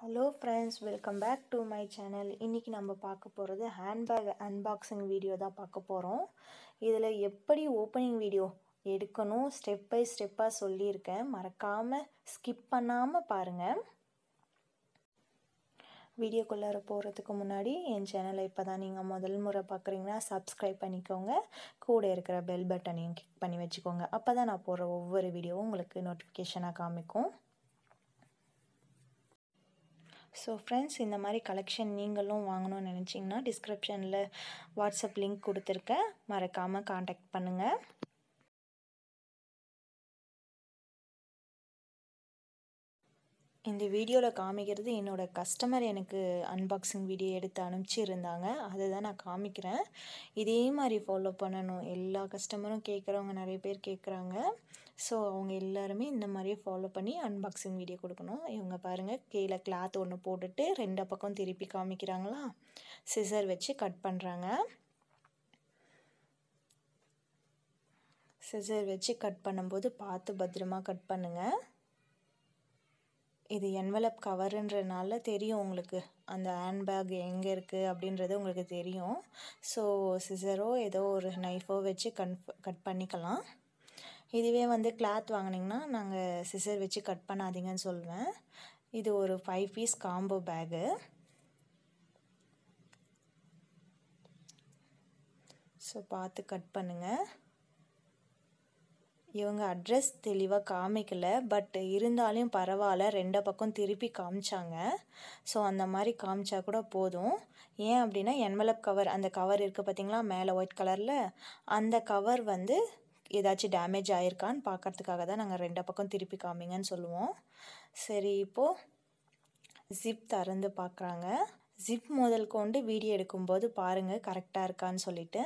hello friends welcome back to my channel இன்றைக்கி நம்ம பார்க்க போகிறது ஹேண்ட்பேக் அன்பாக்சிங் வீடியோ தான் பார்க்க போகிறோம் இதில் எப்படி ஓப்பனிங் வீடியோ எடுக்கணும் ஸ்டெப் பை ஸ்டெப்பாக சொல்லியிருக்கேன் மறக்காமல் ஸ்கிப் பண்ணாமல் பாருங்கள் வீடியோக்குள்ளார போகிறதுக்கு முன்னாடி என் சேனலை இப்போ தான் நீங்கள் முதல் முறை பார்க்குறீங்கன்னா சப்ஸ்கிரைப் பண்ணிக்கோங்க கூட இருக்கிற பெல் பட்டனையும் கிளிக் பண்ணி வச்சுக்கோங்க அப்போ தான் நான் போடுற ஒவ்வொரு வீடியோவும் உங்களுக்கு நோட்டிஃபிகேஷனாக காமிக்கும் ஸோ ஃப்ரெண்ட்ஸ் இந்த மாதிரி கலெக்ஷன் நீங்களும் வாங்கணும்னு நினச்சிங்கன்னா டிஸ்கிரிப்ஷனில் வாட்ஸ்அப் லிங்க் கொடுத்துருக்கேன் மறக்காமல் காண்டாக்ட் பண்ணுங்கள் இந்த வீடியோவில் காமிக்கிறது என்னோடய கஸ்டமர் எனக்கு அன்பாக்சிங் வீடியோ எடுத்து அனுப்பிச்சிருந்தாங்க அதை தான் நான் காமிக்கிறேன் இதே மாதிரி ஃபாலோ பண்ணணும் எல்லா கஸ்டமரும் கேட்குறவங்க நிறைய பேர் கேட்குறாங்க ஸோ அவங்க எல்லாருமே இந்த மாதிரியே ஃபாலோ பண்ணி அன்பாக்சிங் வீடியோ கொடுக்கணும் இவங்க பாருங்கள் கீழே கிளாத் ஒன்று போட்டுட்டு ரெண்டு பக்கம் திருப்பி காமிக்கிறாங்களா சிசர் வச்சு கட் பண்ணுறாங்க சிசர் வச்சு கட் பண்ணும்போது பார்த்து பத்திரமா கட் பண்ணுங்கள் இது என்வலப் கவருன்றனால தெரியும் உங்களுக்கு அந்த ஹேண்ட்பேக் எங்கே இருக்குது அப்படின்றது உங்களுக்கு தெரியும் ஸோ சிசரோ ஏதோ ஒரு நைஃபோ வச்சு கன்ஃப் கட் பண்ணிக்கலாம் இதுவே வந்து கிளாத் வாங்கினீங்கன்னா நாங்கள் சிசர் வச்சு கட் பண்ணாதீங்கன்னு சொல்லுவேன் இது ஒரு five piece combo bag so பார்த்து கட் பண்ணுங்கள் இவங்க அட்ரஸ் தெளிவாக காமிக்கலை பட் இருந்தாலும் பரவாயில்ல ரெண்டு பக்கம் திருப்பி காமிச்சாங்க ஸோ அந்த மாதிரி காமிச்சா கூட போதும் ஏன் அப்படின்னா என்வலப் கவர் அந்த கவர் இருக்குது பார்த்திங்களா மேலே ஒயிட் கலரில் அந்த கவர் வந்து ஏதாச்சும் டேமேஜ் ஆயிருக்கான்னு பார்க்குறதுக்காக தான் நாங்கள் ரெண்டு பக்கம் திருப்பி காமிங்கன்னு சொல்லுவோம் சரி இப்போது ஜிப் திறந்து பார்க்குறாங்க ஜிப் முதல் கொண்டு வீடியோ எடுக்கும்போது பாருங்கள் கரெக்டாக இருக்கான்னு சொல்லிவிட்டு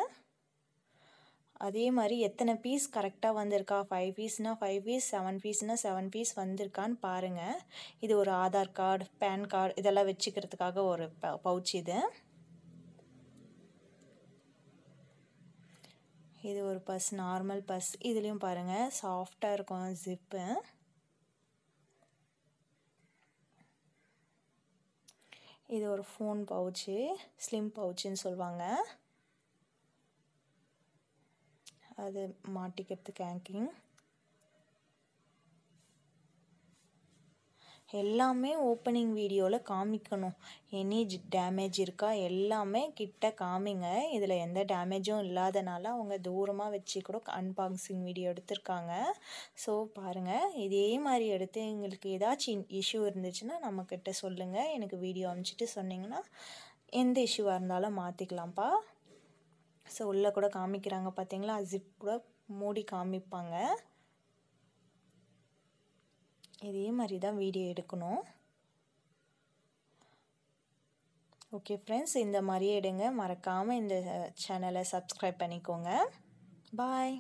அதே மாதிரி எத்தனை பீஸ் கரெக்டாக வந்திருக்கா ஃபைவ் பீஸ்னால் ஃபைவ் பீஸ் செவன் பீஸ்னால் செவன் பீஸ் வந்திருக்கான்னு பாருங்கள் இது ஒரு ஆதார் கார்டு பேன் கார்டு இதெல்லாம் வச்சுக்கிறதுக்காக ஒரு ப பவுச் இது இது ஒரு பஸ் நார்மல் பஸ் இதுலேயும் பாருங்கள் சாஃப்டாக இருக்கும் ஜிப்பு இது ஒரு ஃபோன் பவுச்சு ஸ்லிம் பவுச்சுன்னு சொல்லுவாங்க அது மாட்டிக்கிறதுக்கு ஆங்கிங் எல்லாமே ஓப்பனிங் வீடியோவில் காமிக்கணும் எனி டேமேஜ் இருக்கா எல்லாமே கிட்ட காமிங்க இதில் எந்த டேமேஜும் இல்லாதனால அவங்க தூரமாக வச்சு கூட அன்பாக்சிங் வீடியோ எடுத்திருக்காங்க ஸோ பாருங்கள் இதே மாதிரி எடுத்து எங்களுக்கு ஏதாச்சும் இஷ்யூ இருந்துச்சுன்னா நம்மக்கிட்ட சொல்லுங்கள் எனக்கு வீடியோ அனுப்பிச்சிட்டு சொன்னிங்கன்னா எந்த இஷ்யூவாக இருந்தாலும் மாற்றிக்கலாம்ப்பா ஸோ உள்ளே கூட காமிக்கிறாங்க பார்த்தீங்களா ஜிப் கூட மூடி காமிப்பாங்க இதே மாதிரி தான் வீடியோ எடுக்கணும் ஓகே ஃப்ரெண்ட்ஸ் இந்த மாதிரியே எடுங்க மறக்காமல் இந்த சேனலை சப்ஸ்கிரைப் பண்ணிக்கோங்க பாய்